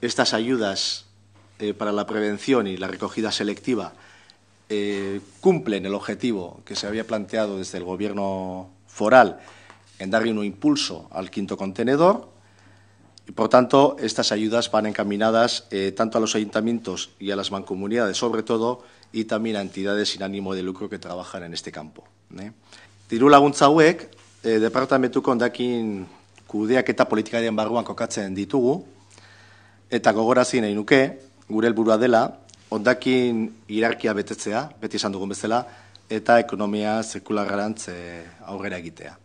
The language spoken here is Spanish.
estas ayudas eh, para la prevención y la recogida selectiva eh, cumplen el objetivo que se había planteado desde el Gobierno foral en darle un impulso al quinto contenedor. Y, por tanto, estas ayudas van encaminadas eh, tanto a los ayuntamientos y a las mancomunidades, sobre todo, y también a entidades sin ánimo de lucro que trabajan en este campo. Eh? Diru laguntza que eh, política de embargo, politikaren barruan en ditugu, Eta gogorazi nahi nuke, gure helburua dela, ondakin irarkia betetzea, beti esan dugun bezala, eta ekonomia sekularrarantz aurrera egitea.